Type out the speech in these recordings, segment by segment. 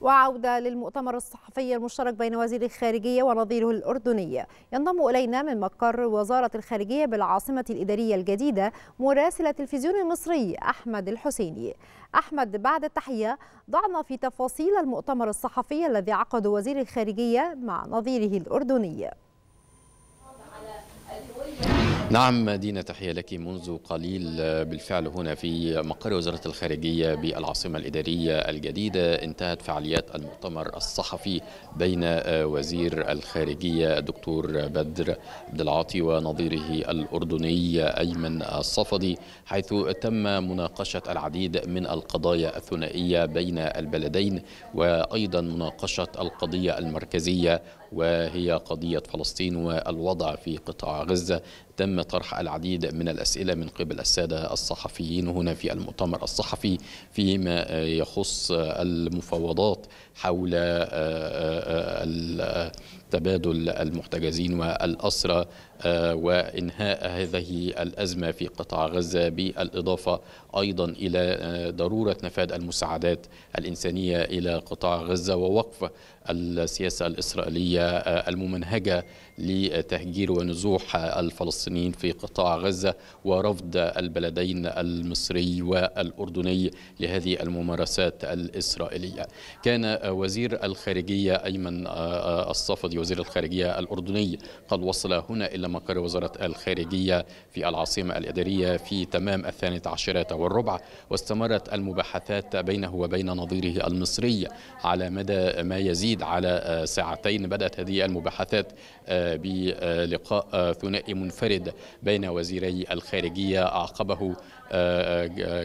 وعودة للمؤتمر الصحفي المشترك بين وزير الخارجية ونظيره الأردني ينضم إلينا من مقر وزارة الخارجية بالعاصمة الإدارية الجديدة مراسل التلفزيون المصري أحمد الحسيني أحمد بعد التحية ضعنا في تفاصيل المؤتمر الصحفي الذي عقده وزير الخارجية مع نظيره الأردني نعم دينا تحية لك منذ قليل بالفعل هنا في مقر وزارة الخارجية بالعاصمة الإدارية الجديدة انتهت فعاليات المؤتمر الصحفي بين آه، وزير الخارجية الدكتور بدر عبد العاطي ونظيره الأردني أيمن الصفدي حيث تم مناقشة العديد من القضايا الثنائية بين البلدين وأيضا مناقشة القضية المركزية وهي قضية فلسطين والوضع في قطاع غزة تم طرح العديد من الأسئلة من قبل السادة الصحفيين هنا في المؤتمر الصحفي فيما يخص المفاوضات حول آه، آه، آه، تبادل المحتجزين والأسرى وإنهاء هذه الأزمة في قطاع غزة بالإضافة أيضا إلى ضرورة نفاذ المساعدات الإنسانية إلى قطاع غزة ووقف السياسة الإسرائيلية آه، الممنهجة لتهجير ونزوح الفلسطينيين في قطاع غزة ورفض البلدين المصري والأردني لهذه الممارسات الإسرائيلية كان وزير الخارجية أيمن آه، آه، الصفدي وزير الخارجية الأردني قد وصل هنا إلى مقر وزارة الخارجية في العاصمة الإدارية في تمام الثانية عشرة والربع واستمرت المباحثات بينه وبين نظيره المصري على مدى ما يزيد المزيد على آه، ساعتين بدأت هذه المباحثات آه، بلقاء آه، ثنائي منفرد بين وزيري الخارجية أعقبه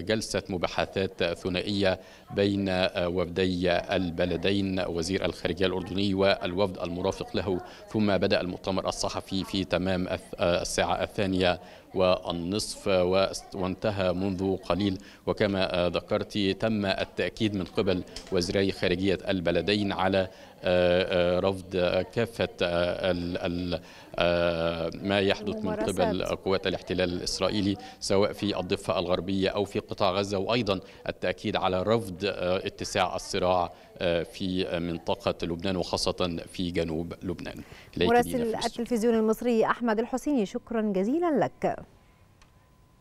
جلسة مباحثات ثنائية بين وفدي البلدين وزير الخارجية الأردني والوفد المرافق له ثم بدأ المؤتمر الصحفي في تمام الساعة الثانية والنصف وانتهى منذ قليل وكما ذكرت تم التأكيد من قبل وزيري خارجية البلدين على آه، آه، رفض كافة آه، ما يحدث من قبل قوات الاحتلال الإسرائيلي سواء في الضفة الغربية أو في قطاع غزة وأيضا التأكيد على رفض اتساع الصراع في منطقة لبنان وخاصة في جنوب لبنان مراسل التلفزيون المصري أحمد الحسيني شكرا جزيلا لك